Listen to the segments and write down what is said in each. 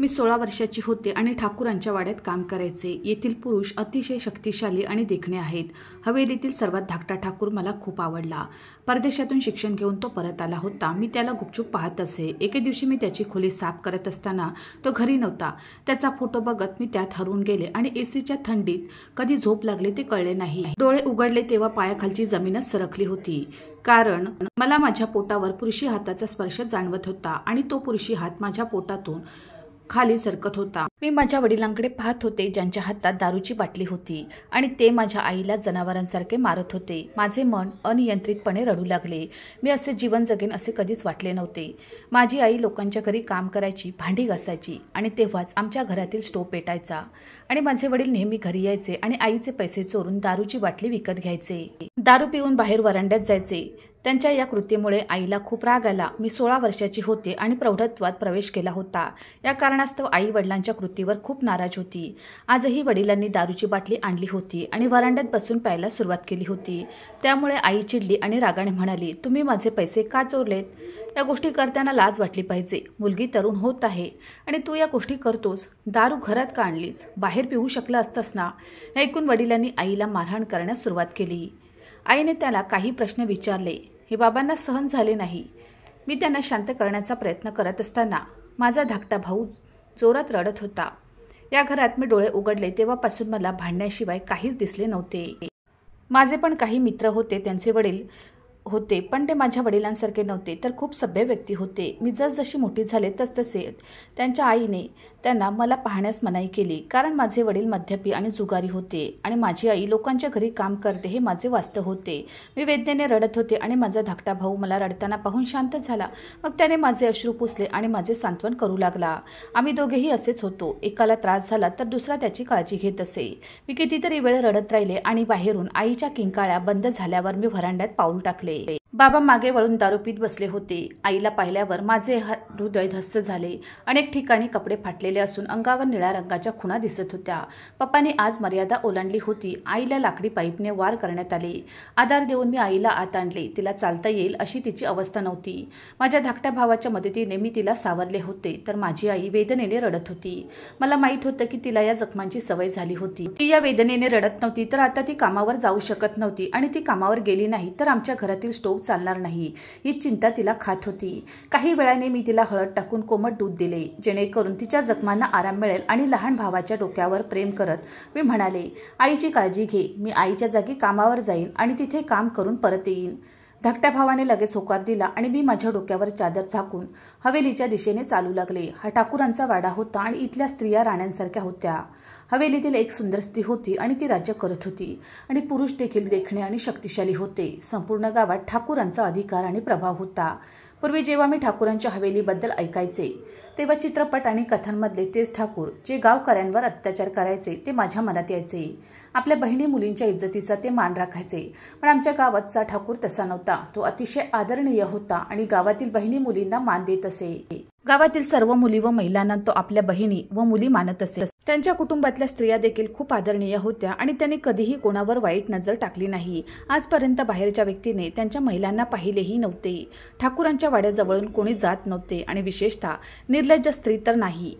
मी सोळा वर्षाची होते आणि ठाकूरांच्या वाड्यात काम करायचे येथील पुरुष अतिशय शक्तिशाली आणि देखणे आहेत हवेलीतील सर्वात धाकटा ठाकूर मला खूप आवडला परदेशातून शिक्षण घेऊन तो परत आला होता मी त्याला गुपचूप पाहत असे एके दिवशी मी त्याची खोली साफ करत असताना तो घरी नव्हता त्याचा फोटो बघत मी त्यात हरवून गेले आणि एसीच्या थंडीत कधी झोप लागली ते कळले नाही डोळे उघडले तेव्हा पायाखालची जमीनच सरकली होती कारण मला माझ्या पोटावर पुरुषी हाताचा स्पर्श जाणवत होता आणि तो पुरुषी हात माझ्या पोटातून खाली सरकत होता मी माझ्या वडिलांकडे पाहत होते ज्यांच्या हातात दारूची बाटली होती आणि ते माझ्या आईला जनावरांसारखे मारत होते माझे मन अनियंत्रितपणे रडू लागले मी असे जीवन जगेन असे कधीच वाटले नव्हते माझी आई लोकांच्या घरी काम करायची भांडी घासायची आणि तेव्हाच आमच्या घरातील स्टोव पेटायचा आणि माझे वडील नेहमी घरी यायचे आणि आईचे पैसे चोरून दारूची बाटली विकत घ्यायचे दारू पिऊन बाहेर वरांड्यात जायचे त्यांच्या या कृतीमुळे आईला खूप राग आला मी सोळा वर्षाची होते आणि प्रौढत्वात प्रवेश केला होता या कारणास्तव आई वडिलांच्या कृतीवर खूप नाराज होती आजही वडिलांनी दारूची बाटली आणली होती आणि वरांड्यात बसून प्यायला सुरुवात केली होती त्यामुळे आई चिडली आणि रागाने म्हणाली तुम्ही माझे पैसे का चोरलेत या गोष्टी करताना लाज वाटली पाहिजे मुलगी तरुण होत आहे आणि तू या गोष्टी करतोस दारू घरात का आणलीस बाहेर पिऊ शकलं असतास ना ऐकून वडिलांनी आईला मारहाण करण्यास सुरुवात केली आईने त्याला काही प्रश्न विचारले हे बाबांना सहन झाले नाही मी त्यांना शांत करण्याचा प्रयत्न करत असताना माझा धाकटा भाऊ जोरात रडत होता या घरात मी डोळे उघडले तेव्हापासून मला भांडण्याशिवाय काहीच दिसले नव्हते माझे पण काही मित्र होते त्यांचे वडील होते पण ते माझ्या वडिलांसारखे नव्हते तर खूप सभ्य व्यक्ती होते मी जसजशी मोठी झाले तस तसे त्यांच्या आईने त्यांना मला पाहण्यास मनाई केली कारण माझे वडील मद्यपी आणि जुगारी होते आणि माझी आई लोकांच्या घरी काम करते हे माझे वास्तव होते मी वेदनेने रडत होते आणि माझा धाकटा भाऊ मला रडताना पाहून शांत झाला मग त्याने माझे अश्रू पुसले आणि माझे सांत्वन करू लागला आम्ही दोघेही असेच होतो एकाला त्रास झाला तर दुसरा त्याची काळजी घेत असे मी कितीतरी वेळ रडत राहिले आणि बाहेरून आईच्या किंकाळ्या बंद झाल्यावर मी व्हरांड्यात पाऊल टाकले family. बाबा मागे वळून दारू बसले होते आईला पाहिल्यावर माझे हृदय धस्स झाले अनेक ठिकाणी कपडे फाटलेले असून अंगावर निळ्या रंगाच्या खुणा दिसत होत्या पप्पाने आज मर्यादा ओलांडली होती आईला लाकडी पाईपने वार करण्यात आले आधार देऊन मी आईला आत आणले तिला चालता येईल अशी तिची अवस्था नव्हती माझ्या धाकट्या भावाच्या मदतीने मी तिला सावरले होते तर माझी आई वेदनेने रडत होती मला माहीत होतं की तिला या जखमांची सवय झाली होती ती या वेदनेने रडत नव्हती तर आता ती कामावर जाऊ शकत नव्हती आणि ती कामावर गेली नाही तर आमच्या घरातील स्टोव चालणार नाही ही चिंता तिला खात होती काही वेळाने मी तिला हळद टाकून कोमट दूध दिले जेणेकरून तिच्या जखमांना आराम मिळेल आणि लहान भावाच्या डोक्यावर प्रेम करत मी म्हणाले आईची काळजी घे मी आईच्या जागी कामावर जाईन आणि तिथे काम करून परत येईन धाकट्या भावाने लगेच होकार दिला आणि मी माझ्या डोक्यावर चादर झाकून हवेलीच्या दिशेने चालू लागले हा ठाकूरांचा वाडा होता आणि इथल्या स्त्रिया राण्यांसारख्या होत्या हवेलीतील एक सुंदर स्त्री होती आणि ती राज्य करत होती आणि पुरुष देखील देखणे आणि शक्तिशाली होते संपूर्ण गावात ठाकूरांचा अधिकार आणि प्रभाव होता पूर्वी जेव्हा मी ठाकूरांच्या हवेलीबद्दल ऐकायचे तेव्हा चित्रपट आणि कथांमधले तेच ठाकूर जे गावकऱ्यांवर अत्याचार करायचे ते माझ्या मनात यायचे आपल्या बहिणी मुलींच्या इज्जतीचा ते मान राखायचे पण आमच्या गावातचा ठाकूर तसा नव्हता तो अतिशय आदरणीय होता आणि गावातील बहिणी मुलींना मान देत असे गावातील सर्व मुली व महिलांना तो आपल्या बहिणी व मुली मानत असे त्यांच्या कुटुंबातल्या स्त्रिया देखील खूप आदरणीय होत्या आणि त्यांनी कधीही कोणावर वाईट नजर टाकली नाही आजपर्यंत बाहेरच्या व्यक्तीने त्यांच्या महिलांना पाहिलेही नव्हते ठाकूरांच्या वाड्याजवळून कोणी जात नव्हते आणि विशेषतः निर्लज्ज स्त्री तर नाही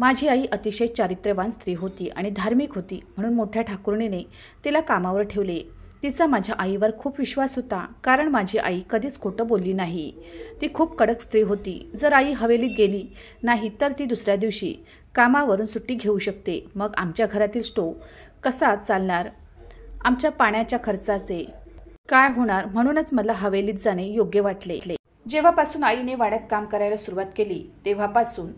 माझी आई अतिशय चारित्र्यवान स्त्री होती आणि धार्मिक होती म्हणून मोठ्या ठाकूरणीने तिला कामावर ठेवले तिचा माझ्या आईवर खूप विश्वास होता कारण माझी आई कधीच खोटं बोलली नाही ती खूप कडक स्त्री होती जर आई हवेलीत गेली नाही तर ती दुसऱ्या दिवशी कामावरून सुट्टी घेऊ शकते मग आमच्या घरातील स्टोव कसा चालणार आमच्या पाण्याच्या खर्चाचे काय होणार म्हणूनच मला हवेलीत जाणे योग्य वाटले जेव्हापासून आईने वाड्यात काम करायला सुरुवात केली तेव्हापासून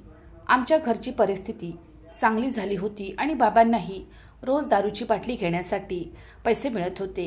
आमच्या घरची परिस्थिती चांगली झाली होती आणि बाबांनाही रोज दारूची बाटली घेण्यासाठी पैसे मिळत होते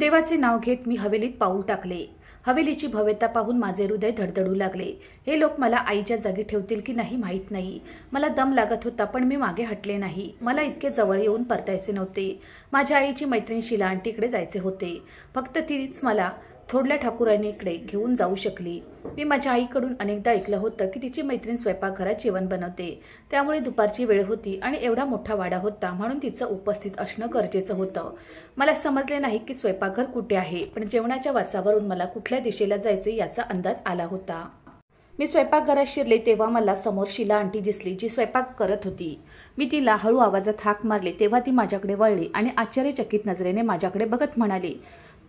देवाचे नाव घेत मी हवेलीत पाऊल टाकले हवेलीची भव्यता पाहून माझे हृदय धडधडू लागले हे लोक मला आईच्या जागी ठेवतील की नाही माहीत नाही मला दम लागत होता पण मी मागे हटले नाही मला इतके जवळ येऊन परतायचे नव्हते माझ्या आईची मैत्रीण शिला आंटीकडे जायचे होते फक्त तीच मला थोडल्या इकडे घेऊन जाऊ शकली मी माझ्या आईकडून अनेकदा ऐकलं होतं की तिची मैत्रीण स्वयंपाकघरात जेवण बनवते त्यामुळे दुपारची वेळ होती आणि एवढा मोठा वाडा होता म्हणून तिचं उपस्थित असणं गरजेचं होतं मला समजले नाही की स्वयंपाकघर कुठे आहे पण जेवणाच्या वासावरून मला कुठल्या दिशेला जायचे याचा अंदाज आला होता मी स्वयंपाकघरात शिरले तेव्हा मला समोर शिला आंटी दिसली जी स्वयंपाक करत होती मी तिला हळू आवाजात हाक मारले तेव्हा ती माझ्याकडे वळली आणि आश्चर्यचकित नजरेने माझ्याकडे बघत म्हणाली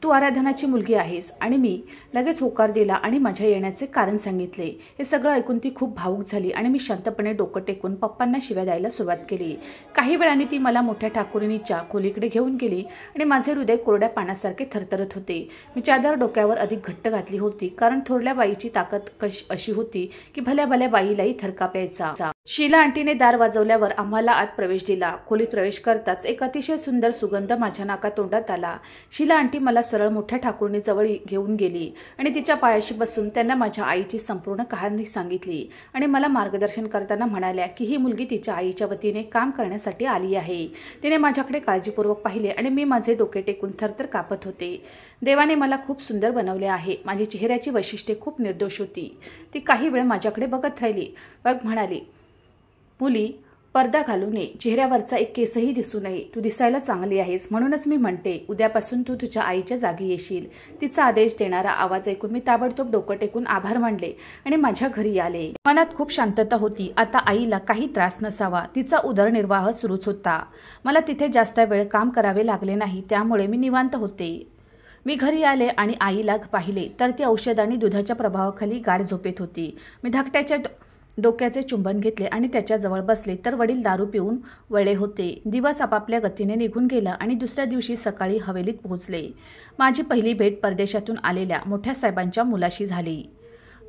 तू आराधनाची मुलगी आहेस आणि मी लगेच होकार दिला आणि माझ्या येण्याचे कारण सांगितले हे सगळं ऐकून ती खूप भावूक झाली आणि मी शांतपणे डोकं टेकून पप्पांना शिव्या द्यायला सुरुवात केली काही वेळाने ती मला मोठ्या ठाकुरिणीच्या खोलीकडे घेऊन गेली आणि माझे हृदय कोरड्या पाण्यासारखे थरथरत होते मी चादर डोक्यावर अधिक घट्ट घातली होती कारण थोरल्या बाईची ताकद कश अशी होती की भल्या भल्या बाईलाही थरकाप शीला आंटीने दार वाजवल्यावर आम्हाला आत प्रवेश दिला खोलीत प्रवेश करताच एक अतिशय सुंदर सुगंध माझ्या नाका तोंडात आला शीला आंटी मला सरळ मोठ्या ठाकूरणी जवळ घेऊन गेली आणि तिच्या पायाशी बसून त्यांना माझ्या आईची संपूर्ण कहाणी सांगितली आणि मला मार्गदर्शन करताना म्हणाल्या की ही मुलगी तिच्या आईच्या वतीने काम करण्यासाठी आली आहे तिने माझ्याकडे काळजीपूर्वक पाहिले आणि मी माझे डोके टेकून थरथर कापत होते देवाने मला खूप सुंदर बनवले आहे माझी चेहऱ्याची वैशिष्ट्ये खूप निर्दोष होती ती काही वेळ माझ्याकडे बघत राहिली बघ म्हणाली मुली पडदा घालू नये चेहऱ्यावरचा एक केसही दिसू नये तू दिसायला चांगली आहेस म्हणूनच मी म्हणते उद्यापासून तू तुझ्या आईच्या जागी येशील तिचा आदेश देणारा आवाज ऐकून मी ताबडतोब डोकं टेकून आभार मानले आणि माझ्या घरी आले मनात खूप शांतता होती आता आईला काही त्रास नसावा तिचा उदरनिर्वाह सुरूच होता मला तिथे जास्त वेळ काम करावे लागले नाही त्यामुळे मी निवांत होते मी घरी आले आणि आईला पाहिले तर ती औषध आणि दुधाच्या प्रभावाखाली गाढ झोपेत होती मी धाकट्याच्या डोक्याचे चुंबन घेतले आणि त्याच्याजवळ बसले तर वडील दारू पिऊन वळे होते दिवस आपापल्या गतीने निघून गेला आणि दुसऱ्या दिवशी सकाळी हवेलीत पोहोचले माझी पहिली भेट परदेशातून आलेल्या मोठ्या साहेबांच्या मुलाशी झाली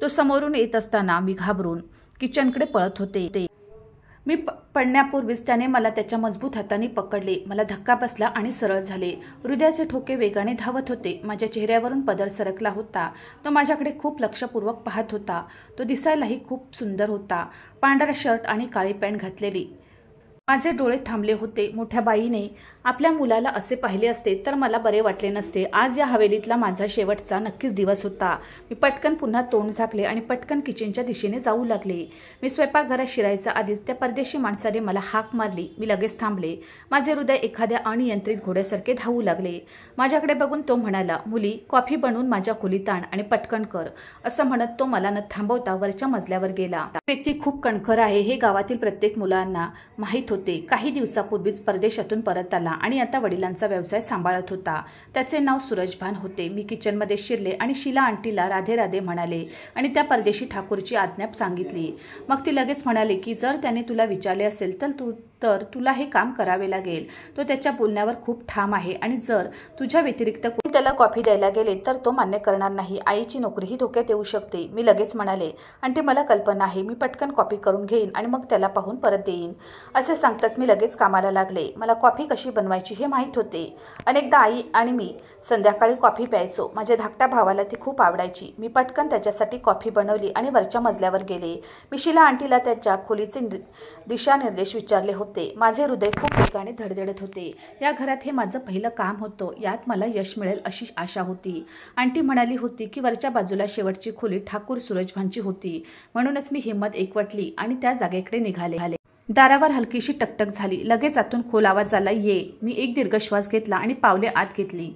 तो समोरून येत असताना मी घाबरून किचनकडे पळत होते मी प पडण्यापूर्वीच त्याने मला त्याच्या मजबूत हाताने पकडले मला धक्का बसला आणि सरळ झाले हृदयाचे ठोके वेगाने धावत होते माझ्या चेहऱ्यावरून पदर सरकला होता तो माझ्याकडे खूप लक्षपूर्वक पाहत होता तो दिसायलाही खूप सुंदर होता पांढरा शर्ट आणि काळी पॅन्ट घातलेली माझे डोळे थांबले होते मोठ्या बाईने आपल्या मुलाला असे पाहिले असते तर मला बरे वाटले नसते आज या हवेलीतला माझा शेवटचा नक्कीच दिवस होता मी पटकन पुन्हा तोंड झाकले आणि पटकन किचनच्या दिशेने जाऊ लागले मी स्वयंपाकघरात शिरायचा आधीच त्या परदेशी माणसाने मला हाक मारली मी लगेच थांबले माझे हृदय एखाद्या अनियंत्रित घोड्यासारखे धावू लागले माझ्याकडे बघून तो म्हणाला मुली कॉफी बनवून माझ्या खोलीत आण आणि पटकन कर असं म्हणत तो मला न थांबवता वरच्या मजल्यावर गेला व्यक्ती खूप कणखर आहे हे गावातील प्रत्येक मुलांना माहीत होते काही दिवसापूर्वीच परदेशातून परत आला आणि आता वडिलांचा व्यवसाय सांभाळत होता त्याचे नाव सूरजभान होते मी किचनमध्ये शिरले आणि शिला आंटीला राधे राधे म्हणाले आणि त्या परदेशी ठाकूरची आज्ञा सांगितली मग ती लगेच म्हणाले की जर त्याने तुला विचारले असेल तर तू तर तुला हे काम करावे लागेल तो त्याच्या बोलण्यावर खूप ठाम आहे आणि जर तुझ्या व्यतिरिक्त कोणी त्याला कॉफी द्यायला गेले तर तो मान्य करणार नाही आईची नोकरीही धोक्यात येऊ शकते मी लगेच म्हणाले आणि मला कल्पना आहे मी पटकन कॉपी करून घेईन आणि मग त्याला पाहून परत देईन असे सांगताच मी लगेच कामाला लागले मला कॉफी कशी बनवायची हे माहीत होते अनेकदा आई आणि मी संध्याकाळी कॉफी प्यायचो माझ्या धाकट्या भावाला ती खूप आवडायची मी पटकन त्याच्यासाठी कॉफी बनवली आणि वरच्या मजल्यावर गेले मी शिला आंटीला त्याच्या खोलीचे दिशानिर्देश विचारले होते माझे हृदय खूप वेगाने धडधडत होते या घरात हे माझं पहिलं काम होतं यात मला यश मिळेल अशी आशा होती आंटी म्हणाली होती की वरच्या बाजूला शेवटची खोली ठाकूर सूरजभांची होती म्हणूनच मी हिंमत एकवटली आणि त्या जागेकडे निघाले आले दारावर हलकीशी टकटक झाली लगेच आतून खोल आवाज आला ये मी एक दीर्घ श्वास घेतला आणि पावले आत घेतली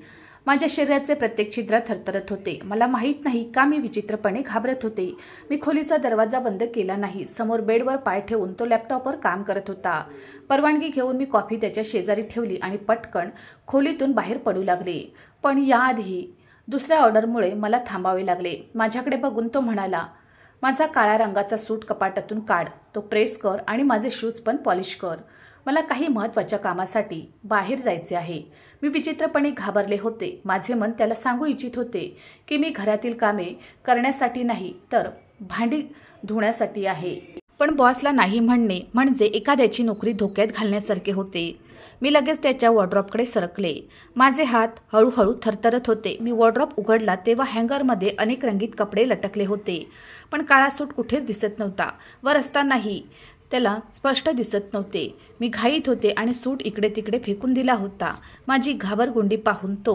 माझ्या शरीराचे प्रत्येक छिद्र थरथरत होते मला माहीत नाही का मी विचित्रपणे घाबरत होते मी खोलीचा दरवाजा बंद केला नाही समोर बेडवर पाय ठेवून तो लॅपटॉपवर काम करत होता परवानगी घेऊन मी कॉफी त्याच्या शेजारी ठेवली आणि पटकन खोलीतून बाहेर पडू लागले पण याआधी दुसऱ्या ऑर्डरमुळे मला थांबावे लागले माझ्याकडे बघून तो म्हणाला माझा काळ्या रंगाचा सूट कपाटातून काढ तो प्रेस कर आणि माझे शूज पण पॉलिश कर मला काही महत्त्वाच्या कामासाठी बाहेर जायचे आहे मी विचित्रपणे घाबरले होते माझे मन त्याला सांगू इच्छित होते की मी घरातील कामे करण्यासाठी नाही तर भांडी धुण्यासाठी आहे पण बॉसला नाही म्हणणे म्हणजे एखाद्याची नोकरी धोक्यात घालण्यासारखे होते मी लगेच त्याच्या वॉर्ड्रॉपकडे सरकले माझे हात हळूहळू थरथरत होते मी वॉर्ड्रॉप उघडला तेव्हा हँगरमध्ये अनेक रंगीत कपडे लटकले होते पण काळा सूट कुठेच दिसत नव्हता व रस्ता नाही त्याला स्पष्ट दिसत नव्हते मी घाईत होते आणि सूट इकडे तिकडे फेकून दिला होता माझी घाबरगुंडी पाहून तो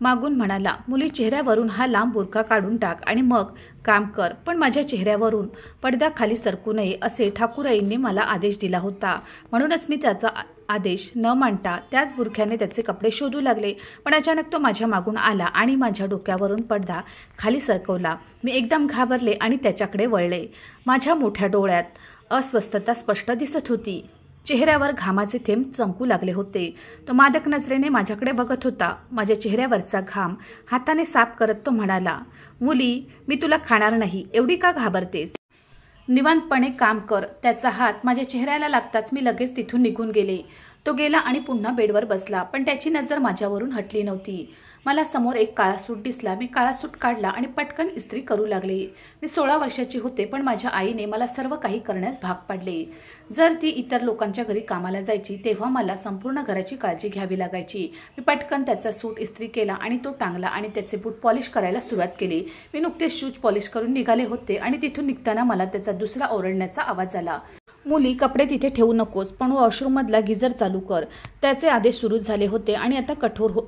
मागून म्हणाला मुली चेहऱ्यावरून हा लांब बुरखा काढून टाक आणि मग काम कर पण माझ्या चेहऱ्यावरून पडदा खाली सरकू नये असे ठाकूराईंनी मला आदेश दिला होता म्हणूनच मी त्याचा आदेश न मांडता त्याच बुरख्याने त्याचे कपडे शोधू लागले पण अचानक तो माझ्या मागून आला आणि माझ्या डोक्यावरून पडदा खाली सरकवला मी एकदम घाबरले आणि त्याच्याकडे वळले माझ्या मोठ्या डोळ्यात अस्वस्थता स्पष्ट दिसत होती चेहऱ्यावर घामाचे थेंब चमकू लागले होते तो मादक नजरेने माझ्याकडे बघत होता माझ्या चेहऱ्यावरचा घाम हाताने साफ करत तो म्हणाला मुली मी तुला खाणार नाही एवढी का घाबरतेस निवांतपणे काम कर त्याचा हात माझ्या चेहऱ्याला लागताच मी लगेच तिथून निघून गेले तो गेला आणि पुन्हा बेडवर बसला पण त्याची नजर माझ्यावरून हटली नव्हती मला समोर एक काळा सूट दिसला मी काळा सूट काढला आणि पटकन इस्त्री करू लागले मी सोळा वर्षाची होते पण माझ्या आईने मला सर्व काही करण्यास भाग पाडले जर ती इतर लोकांच्या घरी कामाला जायची तेव्हा मला संपूर्ण घराची काळजी घ्यावी लागायची मी पटकन त्याचा सूट इस्त्री केला आणि तो टांगला आणि त्याचे बूट पॉलिश करायला सुरुवात केली मी नुकतेच शूज पॉलिश करून निघाले होते आणि तिथून निघताना मला त्याचा दुसरा ओरडण्याचा आवाज आला मुली कपडे तिथे ठेवू नकोस पण वॉशरूममधला गिजर चालू कर त्याचे आदेश सुरू झाले होते आणि आता कठोर हो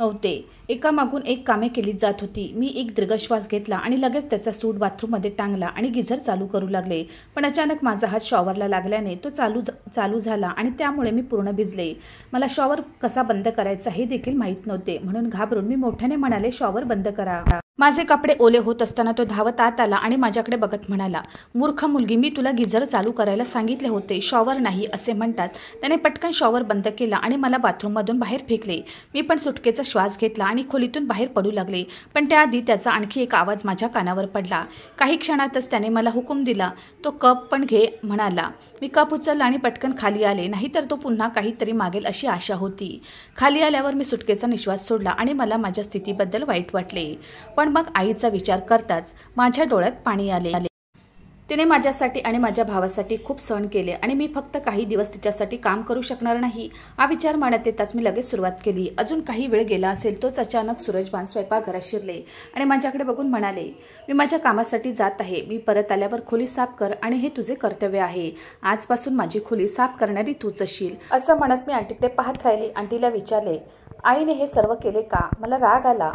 नव्हते एकामागून एक कामे केली जात होती मी एक दीर्घश्वास घेतला आणि लगेच त्याचा सूट बाथरूममध्ये टांगला आणि गिझर चालू करू लागले पण अचानक माझा हात शॉवरला लागल्याने तो चालू चालू झाला आणि त्यामुळे मी पूर्ण भिजले मला शॉवर कसा बंद करायचा हे देखील माहीत नव्हते म्हणून घाबरून मी मोठ्याने म्हणाले शॉवर बंद करा माझे कपडे ओले होत असताना तो धावत आत आला आणि माझ्याकडे बघत म्हणाला मूर्ख मुलगी मी तुला गिझर चालू करायला सांगितले होते शॉवर नाही असे म्हणतात त्याने पटकन शॉवर बंद केला आणि मला बाथरूममधून बाहेर फेकले मी पण सुटकेचा श्वास घेतला आणि खोलीतून बाहेर पडू लागले पण त्याआधी त्याचा आणखी एक आवाज माझ्या कानावर पडला काही क्षणातच त्याने मला हुकूम दिला तो कप पण घे म्हणाला मी कप उचलला आणि पटकन खाली आले नाहीतर तो पुन्हा काहीतरी मागेल अशी आशा होती खाली आल्यावर मी सुटकेचा निश्वास सोडला आणि मला माझ्या स्थितीबद्दल वाईट वाटले पण पण मग आईचा विचार करताच माझ्या डोळ्यात पाणी आले आले तिने माझ्यासाठी आणि माझ्या भावासाठी खूप सण केले आणि मी फक्त काही दिवस तिच्यासाठी काम करू शकणार नाही हा विचार मनात येताच मी लगेच सुरुवात केली अजून काही वेळ गेला असेल तोच अचानक सूरजबान स्वयंपाकघरात शिरले आणि माझ्याकडे बघून म्हणाले मी माझ्या कामासाठी जात आहे मी परत आल्यावर खोली साफ कर आणि हे तुझे कर्तव्य आहे आजपासून माझी खोली साफ करणारी तूच असं म्हणत मी आंटीकडे पाहत राहिली आंटीला विचारले आईने हे सर्व केले का मला राग आला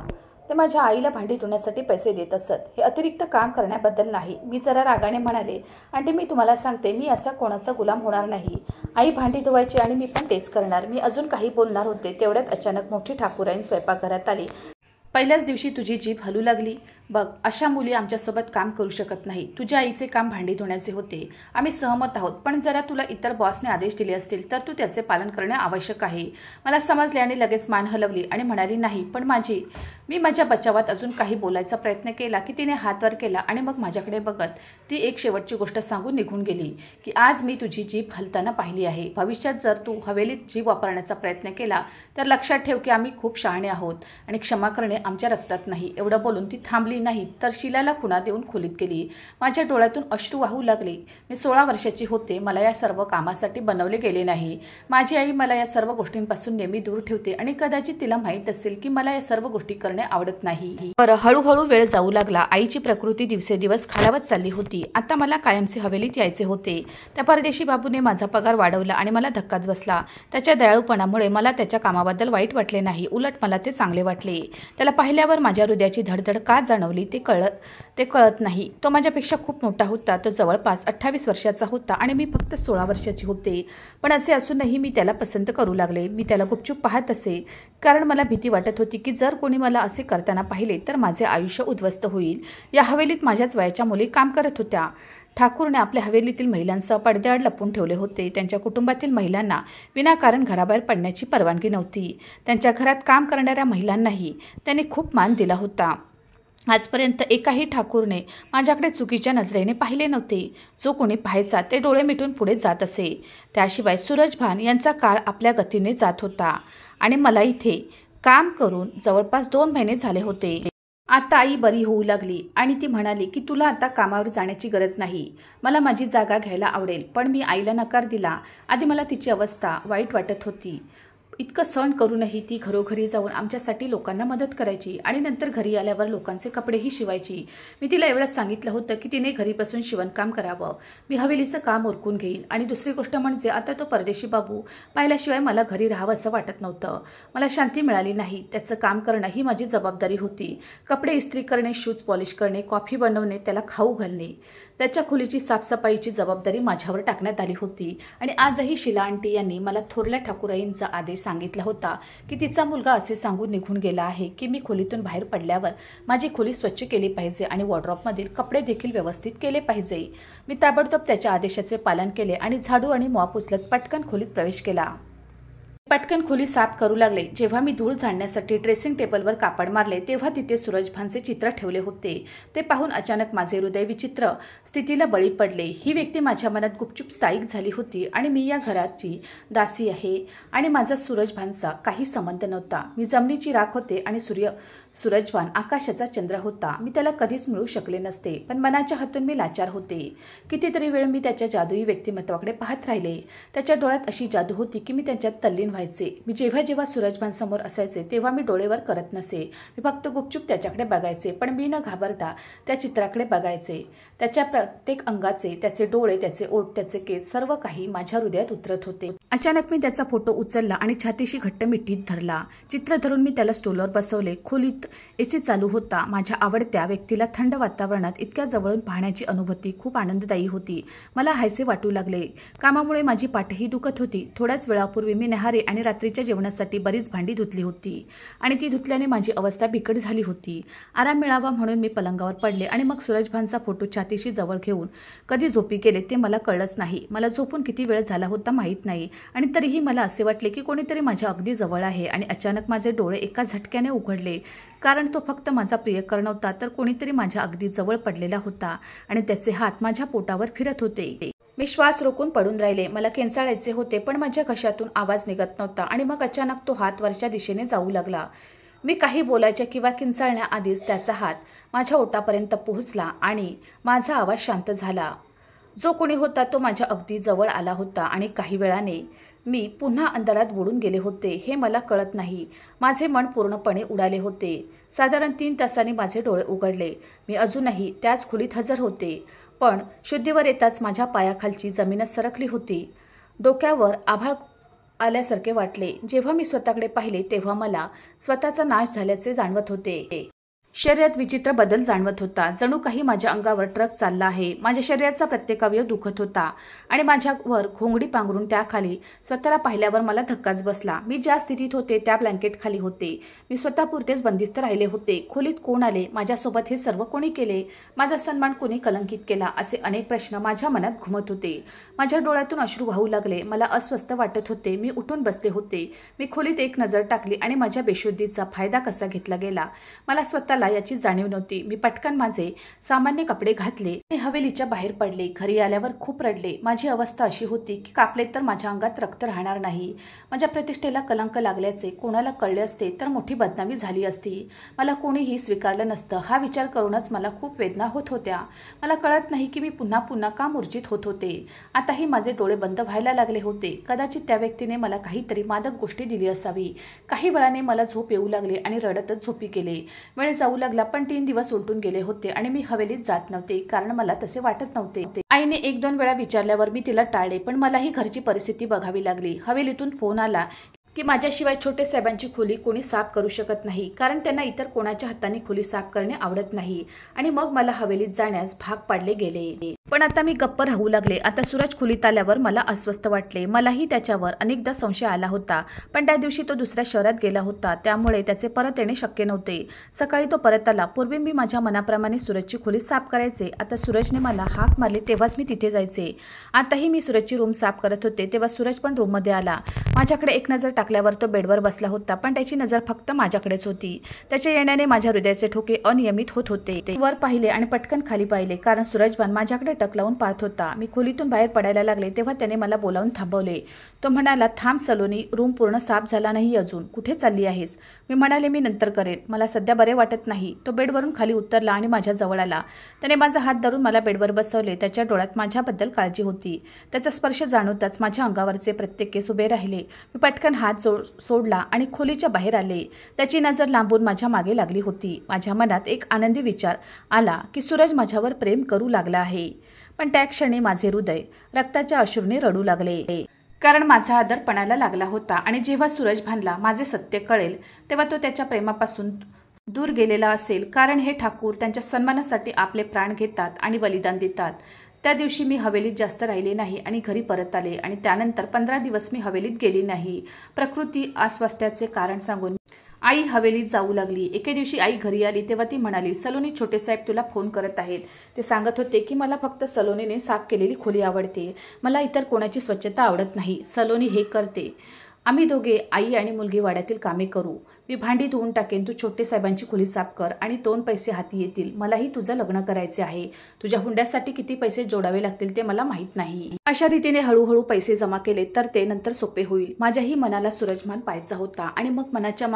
ते माझ्या आईला भांडी धुण्यासाठी पैसे देत असत हे अतिरिक्त काम करण्याबद्दल नाही मी जरा रागाने म्हणाले आणि मी तुम्हाला सांगते मी असा कोणाचा गुलाम होणार नाही आई भांडी धुवायची आणि मी पण तेच करणार मी अजून काही बोलणार होते तेवढ्यात अचानक मोठी ठाकूराईन स्वयंपाकघरात आली पहिल्याच दिवशी तुझी जीभ हलू लागली बघ अशा मुली आमच्यासोबत काम करू शकत नाही तुझ्या आईचे काम भांडी धुण्याचे होते आम्ही सहमत आहोत पण जरा तुला इतर बॉसने आदेश दिले असतील तर तू त्याचे पालन करणे आवश्यक आहे मला समजले आणि लगेच मान हलवली आणि म्हणाली नाही पण माझी मी माझ्या बचावात अजून काही बोलायचा प्रयत्न केला की तिने हात वर केला आणि मग माझ्याकडे बघत ती एक शेवटची गोष्ट सांगून निघून गेली की आज मी तुझी जीप हलताना पाहिली आहे भविष्यात जर तू हवेलीत जीप वापरण्याचा प्रयत्न केला तर लक्षात ठेव की आम्ही खूप शहाणे आहोत आणि क्षमा करणे आमच्या रक्तात नाही एवढं बोलून ती थांबली नाही तर शिलाला खुणा देऊन खोलीत गेली माझ्या डोळ्यातून अश्रू वाहू लागले मी सोळा वर्षाची होते मला या सर्व कामासाठी बनवले गेले नाही माझी आई मला या सर्व गोष्टींपासून नेहमी दूर ठेवते आणि कदाचित तिला माहीत असेल की मला या सर्व गोष्टी करणे आवडत नाही बरं हळूहळू वेळ जाऊ लागला आईची प्रकृती दिवसेदिवस खालावत चालली होती आता मला कायमचे हवेलीत यायचे होते त्या परदेशी बाबूने माझा पगार वाढवला आणि मला धक्काच बसला त्याच्या दयाळूपणामुळे मला त्याच्या कामाबद्दल वाईट वाटले नाही उलट मला ते चांगले वाटले त्याला पाहिल्यावर माझ्या हृदयाची धडधड का जाणवली लावली ते कळत ते कळत नाही तो माझ्यापेक्षा खूप मोठा होता तो जवळपास अठ्ठावीस वर्षाचा होता आणि मी फक्त सोळा वर्षाची होते पण असे असूनही मी त्याला पसंत करू लागले मी त्याला गुपचूप पाहत असे कारण मला भीती वाटत होती की जर कोणी मला असे करताना पाहिले तर माझे आयुष्य उद्ध्वस्त होईल या हवेलीत माझ्याच वयाच्या मुली काम करत होत्या ठाकूरने आपल्या हवेलीतील महिलांसह पडद्याआड लपून ठेवले होते त्यांच्या कुटुंबातील महिलांना विनाकारण घराबाहेर पडण्याची परवानगी नव्हती त्यांच्या घरात काम करणाऱ्या महिलांनाही त्यांनी खूप मान दिला होता आजपर्यंत एकाही ठाकूरने माझ्याकडे चुकीच्या नजरेने पाहिले नव्हते जो कोणी पाहायचा ते डोळे मिटून पुढे जात असे त्याशिवाय सूरज भान यांचा काळ आपल्या गतीने जात होता आणि मला इथे काम करून जवळपास दोन महिने झाले होते आता आई बरी होऊ लागली आणि ती म्हणाली की तुला आता कामावर जाण्याची गरज नाही मला माझी जागा घ्यायला आवडेल पण मी आईला नकार दिला आधी मला तिची अवस्था वाईट वाटत होती इतकं सण करूनही ती घरोघरी जाऊन आमच्यासाठी लोकांना मदत करायची आणि नंतर घरी आल्यावर लोकांचे कपडेही शिवायची मी तिला एवढंच सांगितलं होतं की तिने घरी बसून शिवणकाम करावं मी हवेलीचं काम ओरकून घेईन आणि दुसरी गोष्ट म्हणजे आता तो परदेशी बाबू पाहिल्याशिवाय मला घरी राहावं असं वाटत नव्हतं मला शांती मिळाली नाही त्याचं काम करणं ही माझी जबाबदारी होती कपडे इस्त्री करणे शूज पॉलिश करणे कॉफी बनवणे त्याला खाऊ घालणे त्याच्या खोलीची साफसफाईची जबाबदारी माझ्यावर टाकण्यात आली होती आणि आजही शिला आंटी यांनी मला थोरल्या ठाकुराईंचा आदेश सांगितला होता की तिचा मुलगा असे सांगून निघून गेला आहे की मी खोलीतून बाहेर पडल्यावर माझी खोली स्वच्छ केली पाहिजे आणि वॉर्ड्रॉपमधील कपडे देखील व्यवस्थित केले पाहिजे मी ताबडतोब त्याच्या आदेशाचे पालन केले आणि झाडू आणि मॉप उचलत पटकन खोलीत प्रवेश केला पटकन खोली साफ करू लागले जेव्हा मी धूळ झाडण्यासाठी ड्रेसिंग टेबलवर कापड मारले तेव्हा तिथे सूरजभानचे चित्र ठेवले होते ते पाहून अचानक माझे हृदय विचित्र स्थितीला बळी पडले ही व्यक्ती माझ्या मनात गुपचूप स्थायिक झाली होती आणि मी या घराची दासी आहे आणि माझा सूरजभानचा काही संबंध नव्हता मी जमिनीची राख होते आणि सूर्य सूरजवान आकाशाचा चंद्र होता मी त्याला कधीच मिळू शकले नसते पण मनाच्या हातून मी लाचार होते कितीतरी वेळ मी त्याच्या जादूई व्यक्तिमत्वाकडे पाहत राहिले त्याच्या डोळ्यात अशी जादू होती की मी त्यांच्यात तल्लीन व्हायचे मी जेव्हा जेव्हा सूरजवान समोर असायचे तेव्हा मी डोळेवर करत नसे मी फक्त गुपचूप त्याच्याकडे बघायचे पण मी न घाबरता त्या चित्राकडे बघायचे त्याच्या प्रत्येक अंगाचे त्याचे डोळे त्याचे ओठ त्याचे केस सर्व काही माझ्या हृदयात उतरत होते अचानक मी त्याचा फोटो उचलला आणि छातीशी घट्ट मिठीत धरला चित्र धरून मी त्याला स्टोलवर बसवले खोलीत ए सी चालू होता माझ्या आवडत्या व्यक्तीला थंड वातावरणात इतक्या जवळून पाहण्याची अनुभूती खूप आनंददायी होती मला हायसे वाटू लागले कामामुळे माझी पाठही दुखत होती थोड्याच वेळापूर्वी मी नहारी आणि रात्रीच्या जेवणासाठी बरीच भांडी धुतली होती आणि ती धुतल्याने माझी अवस्था बिकट झाली होती आराम मिळावा म्हणून मी पलंगावर पडले आणि मग सूरजभानचा फोटो छातीशी जवळ घेऊन कधी झोपी गेले ते मला कळलंच नाही मला झोपून किती वेळ झाला होता माहीत नाही आणि तरीही मला असे वाटले की कोणीतरी माझ्या अगदी जवळ आहे आणि अचानक माझे डोळे एका झटक्याने उघडले कारण तो फक्त माझा प्रियकर नव्हता तर कोणीतरी माझ्या अगदी जवळ पडलेला होता आणि त्याचे हात माझ्या पोटावर फिरत होते मी श्वास रोखून पडून राहिले मला किंचाळायचे होते पण माझ्या घशातून आवाज निघत नव्हता आणि मग अचानक तो हात वरच्या दिशेने जाऊ लागला मी काही बोलायच्या किंवा किंचाळण्याआधीच त्याचा हात माझ्या ओटापर्यंत पोहोचला आणि माझा आवाज शांत झाला जो कोणी होता तो माझ्या अगदी जवळ आला होता आणि काही वेळाने मी पुन्हा अंधारात बुडून गेले होते हे मला कळत नाही माझे मन पूर्णपणे उडाले होते साधारण तीन तासांनी माझे डोळे उघडले मी अजूनही त्याच खोलीत हजर होते पण शुद्धीवर येताच माझ्या पायाखालची जमीनच सरकली होती डोक्यावर आभाळ आल्यासारखे वाटले जेव्हा मी स्वतःकडे पाहिले तेव्हा मला स्वतःचा नाश झाल्याचे जाणवत होते शरीरात विचित्र बदल जाणवत होता जणू काही माझ्या अंगावर ट्रक चालला आहे माझ्या शरीराचा प्रत्येक अवयव दुखत होता आणि माझ्यावर घोंगडी पांघरून त्याखाली स्वतःला पाहिल्यावर मला धक्काच बसला मी ज्या स्थितीत होते त्या ब्लँकेट खाली होते मी स्वतःपुरतेच बंदिस्त राहिले होते खोलीत कोण आले माझ्यासोबत हे सर्व कोणी केले माझा सन्मान कोणी कलंकित केला असे अनेक प्रश्न माझ्या मनात घुमत होते माझ्या डोळ्यातून अश्रू वाहू लागले मला अस्वस्थ वाटत होते मी उठून बसले होते मी खोलीत एक नजर टाकली आणि माझ्या बेशुद्धीचा फायदा कसा घेतला गेला मला स्वतःला मला याची जाणीव नव्हती मी पटकन माझे सामान्य कपडे घातले आणि हवेलीच्या बाहेर पडले घरी आल्यावर खूप रडले माझी अवस्था अशी होती की कापले तर माझ्या अंगात रक्त राहणार नाही माझ्या प्रतिष्ठेला कलंक लागल्याचे कोणाला कळले असते तर मोठी बदनामी झाली असती मला कोणीही स्वीकारलं नसतं हा विचार करूनच मला खूप वेदना होत होत्या मला कळत नाही की मी पुन्हा पुन्हा का मूर्जित होत होते आताही माझे डोळे बंद व्हायला लागले होते कदाचित त्या व्यक्तीने मला काहीतरी मादक गोष्टी दिली असावी काही वेळाने मला झोप येऊ लागले आणि रडतच झोपी गेले वेळ जाऊ जाऊ लागला पण तीन दिवस उलटून गेले होते आणि मी हवेलीत जात नव्हते कारण मला तसे वाटत नव्हते आईने एक दोन वेळा विचारल्यावर मी तिला टाळले पण मलाही घरची परिस्थिती बघावी लागली हवेलीतून फोन आला की माझ्याशिवाय छोटे साहेबांची खोली कोणी साफ करू शकत नाही कारण त्यांना इतर कोणाच्या हाताने खोली साफ करणे आवडत नाही आणि मग मला हवेलीत जाण्यास भाग पाडले गेले पण आता मी गप्प राहू लागले आता सूरज खोलीत आल्यावर मला अस्वस्थ वाटले मलाही त्याच्यावर अनेकदा संशय आला होता पण त्या दिवशी तो दुसऱ्या शहरात गेला होता त्यामुळे त्याचे परत येणे शक्य नव्हते सकाळी तो परत आला पूर्वी मी माझ्या मनाप्रमाणे सूरजची खोली साफ करायचे आता सूरजने मला हाक मारली तेव्हाच मी तिथे जायचे आताही मी सूरजची रूम साफ करत होते तेव्हा सूरज पण रूममध्ये आला माझ्याकडे एक नजर टाकल्यावर तो बेडवर बसला होता पण त्याची नजर फक्त माझ्याकडेच होती त्याच्या येण्याने माझ्या हृदयाचे ठोके अनियमित होत होते वर पाहिले आणि पटकन खाली पाहिले कारण सूरजबान माझ्याकडे टक लावून पाहत होता मी खोलीतून बाहेर पडायला लागले तेव्हा त्याने मला बोलावून थांबवले तो म्हणाला थांब सलोनी रूम पूर्ण साफ झाला नाही अजून कुठे चालली आहेस मी म्हणाले मी नंतर करेन मला सध्या बरे वाटत नाही तो बेडवरून खाली उतरला आणि माझ्या जवळ आला त्याने माझा हात धरून मला बेडवर बसवले त्याच्या डोळ्यात माझ्याबद्दल काळजी होती त्याचा स्पर्श जाणवताच माझ्या अंगावरचे प्रत्येक केस उभे राहिले मी पटकन हात सोडला आणि खोलीच्या बाहेर आले त्याची नजर लांबून माझ्या मागे लागली होती माझ्या मनात एक आनंदी विचार आला की सूरज माझ्यावर प्रेम करू लागला आहे पण त्या क्षणी माझे हृदय रक्ताच्या अश्रूने रडू लागले कारण माझा आदर पणाला लागला होता आणि जेव्हा सूरज भानला माझे सत्य कळेल तेव्हा तो त्याच्या प्रेमापासून दूर गेलेला असेल कारण हे ठाकूर त्यांच्या सन्मानासाठी आपले प्राण घेतात आणि बलिदान देतात त्या दिवशी मी हवेलीत जास्त राहिले नाही आणि घरी परत आले आणि त्यानंतर पंधरा दिवस मी हवेलीत गेली नाही प्रकृती अस्वास्थ्याचे कारण सांगून आई हवेलीत जाऊ लागली एके दिवशी आई घरी आली तेव्हा ती म्हणाली सलोनी छोटे साहेब तुला फोन करत आहेत ते सांगत होते की मला फक्त सलोनीने साफ केलेली खोली आवडते मला इतर कोणाची स्वच्छता आवडत नाही सलोनी हे करते आम्ही दोघे आई आणि मुलगी वाड्यातील कामे करू मी भांडी धुवून टाकेन तू छोटे साहेबांची खोली साफ कर आणि दोन पैसे हाती येतील मलाही तुझं लग्न करायचे आहे तुझ्या हुंड्यासाठी किती पैसे जोडावे लागतील ते मला माहीत नाही अशा रीतीने हळूहळू पैसे जमा केले तर ते नंतर सोपे होईल माझ्याही मनाला सूरजमान पाहायचा होता आणि मग मनाच्या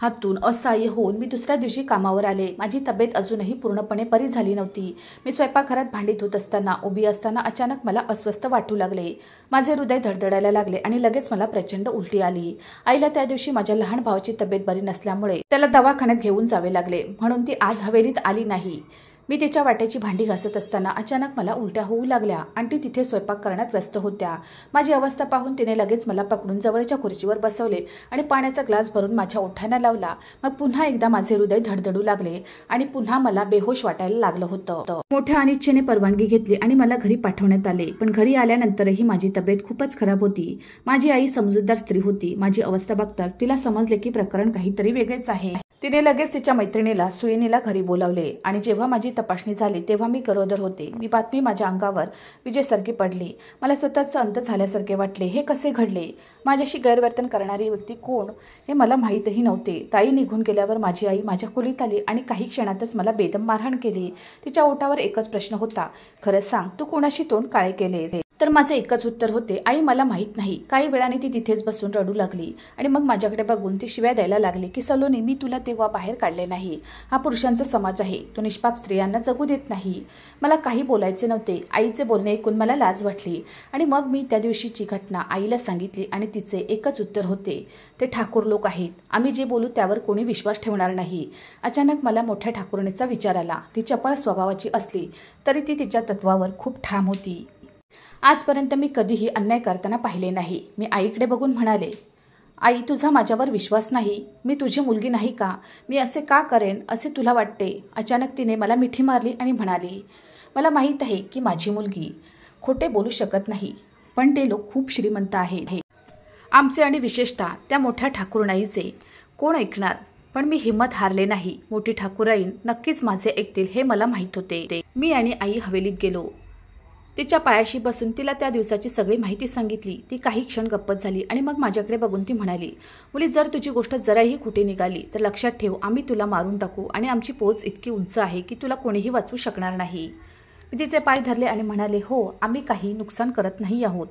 हातून असहाय्य होऊन मी दुसऱ्या दिवशी कामावर आले माझी तब्येत अजूनही पूर्णपणे बरी झाली नव्हती मी स्वयंपाकघरात भांडी धुत असताना उभी असताना अचानक मला अस्वस्थ वाटू लागले माझे हृदय धडधडायला लागले आणि लगेच मला प्रचंड उलटी आली आईला त्या दिवशी माझ्या लहान भावाची तब्येत बरी नसल्यामुळे त्याला दवाखान्यात घेऊन जावे लागले म्हणून ती आज हवेलीत आली नाही मी तिच्या वाट्याची भांडी घासत असताना अचानक मला उलट्या होऊ लागल्या ती तिथे स्वयंपाक करण्यात व्यस्त होत्या माझी अवस्था पाहून तिने लगेच मला पकडून जवळच्या खुर्चीवर बसवले आणि पाण्याचा ग्लास भरून माझ्या ओठांना लावला मग पुन्हा एकदा माझे हृदय धडधडू लागले आणि पुन्हा मला बेहोश वाटायला लागलं होतं मोठ्या अनिच्छेने परवानगी घेतली आणि मला घरी पाठवण्यात आले पण घरी आल्यानंतरही माझी तब्येत खूपच खराब होती माझी आई समजूतदार स्त्री होती माझी अवस्था बघताच तिला समजले की प्रकरण काहीतरी वेगळेच आहे तिने लगेच तिच्या मैत्रिणीला सुईनीला घरी बोलावले आणि जेव्हा माझी तपासणी झाली तेव्हा मी गरोदर होते मी बातमी माझ्या अंगावर विजयसारखी पडली मला स्वतःचं अंत झाल्यासारखे वाटले हे कसे घडले माझ्याशी गैरवर्तन करणारी व्यक्ती कोण हे मला माहीतही नव्हते ताई निघून गेल्यावर माझी आई माझ्या खोलीत आली आणि काही क्षणातच मला बेदम मारहाण केली तिच्या ओटावर एकच प्रश्न होता खरंच सांग तू कोणाशी तोंड काळे केले तर माझं एकच उत्तर होते आई मला माहीत नाही काही वेळाने ती तिथेच बसून रडू लागली आणि मग माझ्याकडे बघून ती शिव्या द्यायला लागली की सलोनी मी तुला तेव्हा बाहेर काढले नाही हा पुरुषांचा समाज आहे तो निष्पाप स्त्रियांना जगू देत नाही मला काही बोलायचे नव्हते आईचे बोलणे ऐकून मला लाज वाटली आणि मग मी त्या दिवशीची घटना आईला सांगितली आणि तिचे एकच उत्तर होते ते ठाकूर लोक आहेत आम्ही जे बोलू त्यावर कोणी विश्वास ठेवणार नाही अचानक मला मोठ्या ठाकूरणीचा विचार आला ती चपळ स्वभावाची असली तरी ती तिच्या तत्वावर खूप ठाम होती आजपर्यंत मी कधीही अन्याय करताना पाहिले नाही मी आईकडे बघून म्हणाले आई तुझा माझ्यावर विश्वास नाही मी तुझी मुलगी नाही का मी असे का करेन असे तुला वाटते अचानक तिने मला मिठी मारली आणि म्हणाली मला माहीत आहे की माझी मुलगी खोटे बोलू शकत नाही पण ते लोक खूप श्रीमंत आहेत आमचे आणि विशेषतः त्या मोठ्या ठाकूरणाईचे कोण ऐकणार पण मी हिंमत हारले नाही मोठी ठाकूराईन नक्कीच माझे ऐकतील हे मला माहीत होते मी आणि आई हवेलीत गेलो तिच्या पायाशी बसून तिला त्या दिवसाची सगळी माहिती सांगितली ती काही क्षण गप्पत झाली आणि मग माझ्याकडे बघून ती म्हणाली मुली जर तुझी गोष्ट जराही कुठे निघाली तर लक्षात ठेव आम्ही तुला मारून टाकू आणि आमची पोच इतकी उंच आहे की तुला कोणीही वाचवू शकणार नाही मी तिचे पाय धरले आणि म्हणाले हो आम्ही काही नुकसान करत नाही आहोत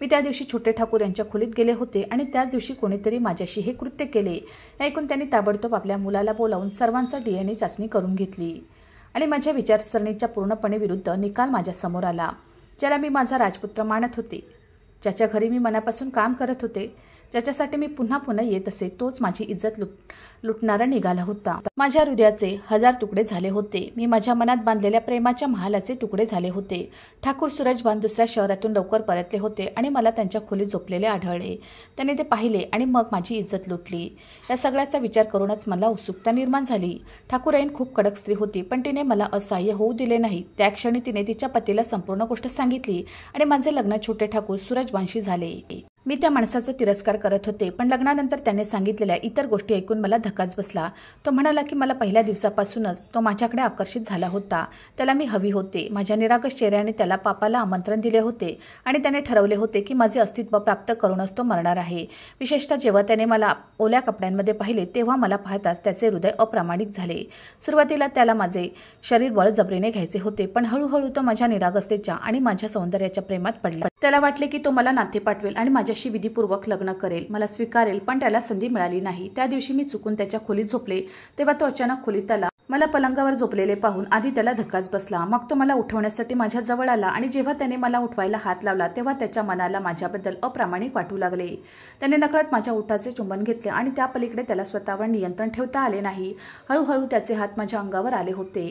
मी त्या दिवशी छोटे ठाकूर यांच्या खोलीत गेले होते आणि त्याच दिवशी कोणीतरी माझ्याशी हे कृत्य केले ऐकून त्यांनी ताबडतोब आपल्या मुलाला बोलावून सर्वांचा डीएनए चाचणी करून घेतली आणि माझ्या विचारसरणीच्या पूर्णपणे विरुद्ध निकाल माझ्यासमोर आला ज्याला मी माझा राजपुत्र मानत होते ज्याच्या घरी मी मनापासून काम करत होते ज्याच्यासाठी मी पुन्हा पुन्हा येत असे तोच माझी इज्जत लुट लुटणारा निघाला होता माझ्या हृदयाचे हजार तुकडे झाले होते मी माझ्या मनात बांधलेल्या प्रेमाच्या महालाचे तुकडे झाले होते ठाकूर सूरजबान दुसऱ्या शहरातून लवकर परतले होते आणि मला त्यांच्या खोलीत झोपलेले आढळले त्याने ते पाहिले आणि मग माझी इज्जत लुटली या सगळ्याचा विचार करूनच मला उत्सुकता निर्माण झाली ठाकूराईन खूप कडक स्त्री होती पण तिने मला असहाय्य होऊ दिले नाही त्या क्षणी तिने तिच्या पतीला संपूर्ण गोष्ट सांगितली आणि माझे लग्न छोटे ठाकूर सूरजबानशी झाले मी त्या माणसाचा तिरस्कार करत होते पण लग्नानंतर त्याने सांगितलेल्या इतर गोष्टी ऐकून मला धक्काच बसला तो म्हणाला की मला पहिल्या दिवसापासूनच तो माझ्याकडे आकर्षित झाला होता त्याला मी हवी होते माझ्या निराकस चेहऱ्याने त्याला पापाला आमंत्रण दिले होते आणि त्याने ठरवले होते की माझे अस्तित्व प्राप्त करूनच तो मरणार आहे विशेषतः जेव्हा त्याने मला ओल्या कपड्यांमध्ये पाहिले तेव्हा मला पाहताच त्याचे हृदय अप्रामाणिक झाले सुरुवातीला त्याला माझे शरीर बळ जबरीने घ्यायचे होते पण हळूहळू तो माझ्या निरागसतेच्या आणि माझ्या सौंदर्याच्या प्रेमात पडला त्याला वाटले की तो मला नाते पाठवेल आणि माझ्याशी विधीपूर्वक लग्न करेल मला स्वीकारेल पण त्याला संधी मिळाली नाही त्या दिवशी मी चुकून त्याच्या खोलीत झोपले तेव्हा तो अचानक खोलीत आला मला पलंगावर झोपलेले पाहून आधी त्याला धक्काच बसला मग तो मला उठवण्यासाठी माझ्या जवळ आला आणि जेव्हा त्याने मला उठवायला हात लावला तेव्हा त्याच्या मनाला माझ्याबद्दल अप्रामाणिक वाटू लागले त्याने नकळत माझ्या उठाचे चुंबन घेतले आणि त्या पलीकडे त्याला स्वतःवर नियंत्रण ठेवता आले नाही हळूहळू त्याचे हात माझ्या अंगावर आले होते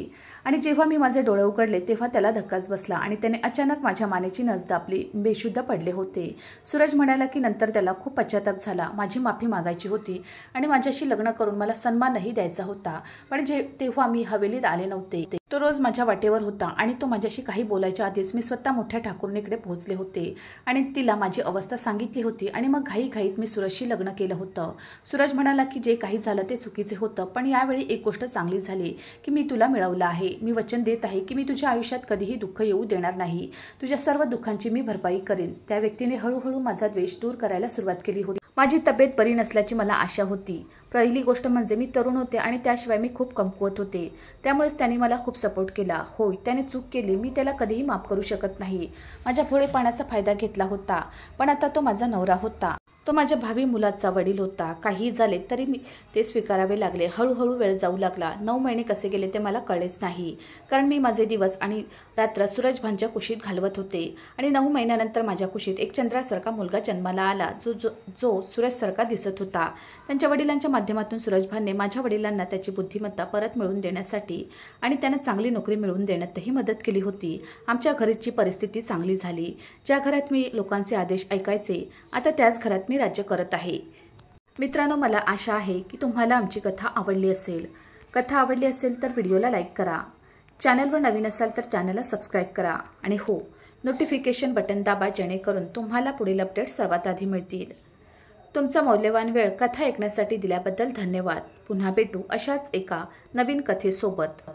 आणि जेव्हा मी माझे डोळे उघडले तेव्हा त्याला धक्काच बसला आणि त्याने अचानक माझ्या मानेची नज दापली बेशुद्ध पडले होते सूरज म्हणाला की नंतर त्याला खूप पश्चाताप झाला माझी माफी मागायची होती आणि माझ्याशी लग्न करून मला सन्मानही द्यायचा होता पण जे तेव्हा मी हवेलीत आले नव्हते तो रोज माझ्या वाटेवर होता आणि तो माझ्याशी काही बोलायच्या आधीच मी स्वतः मोठ्या ठाकूरनेकडे पोहोचले होते आणि तिला माझी अवस्था सांगितली होती आणि मग घाई घाईत मी सुरजशी लग्न केलं होतं सूरज म्हणाला की जे काही झालं ते चुकीचे होतं पण यावेळी एक गोष्ट चांगली झाली की मी तुला मिळवलं आहे मी वचन देत आहे की मी तुझ्या आयुष्यात कधीही दुःख येऊ देणार नाही तुझ्या सर्व दुःखांची मी भरपाई करेन त्या व्यक्तीने हळूहळू माझा द्वेष दूर करायला सुरुवात केली होती माझी तब्येत बरी नसल्याची मला आशा होती पहिली गोष्ट म्हणजे मी तरुण होते आणि त्याशिवाय मी खूप कमकुवत होते त्यामुळेच त्याने मला खूप सपोर्ट केला होय त्याने चूक केली मी त्याला कधीही माफ करू शकत नाही माझ्या भोळेपणाचा फायदा घेतला होता पण आता तो माझा नवरा होता तो माझ्या भावी मुलाचा वडील होता काही झाले तरी मी ते स्वीकारावे लागले हळूहळू वेळ जाऊ लागला नऊ महिने कसे गेले ते मला कळेच नाही कारण मी माझे दिवस आणि रात्र सूरजभांच्या कुशीत घालवत होते आणि नऊ महिन्यानंतर माझ्या कुशीत एक चंद्रासारखा मुलगा जन्माला आला जो जो जो सूरजसारखा दिसत होता त्यांच्या वडिलांच्या माध्यमातून सूरजभानने माझ्या वडिलांना त्याची बुद्धिमत्ता परत मिळवून देण्यासाठी आणि त्यांना चांगली नोकरी मिळवून देण्यातही मदत केली होती आमच्या घरीची परिस्थिती चांगली झाली ज्या घरात मी लोकांचे आदेश ऐकायचे आता त्याच घरात मी मी राज्य करत आहे मित्रांनो मला आशा आहे की तुम्हाला आमची कथा आवडली असेल कथा आवडली असेल तर व्हिडिओला लाईक करा चॅनलवर नवीन असाल तर चॅनलला सबस्क्राईब करा आणि हो नोटिफिकेशन बटन दाबा जेणेकरून तुम्हाला पुढील अपडेट सर्वात आधी मिळतील तुमचा मौल्यवान वेळ कथा ऐकण्यासाठी दिल्याबद्दल धन्यवाद पुन्हा भेटू अशाच एका नवीन कथेसोबत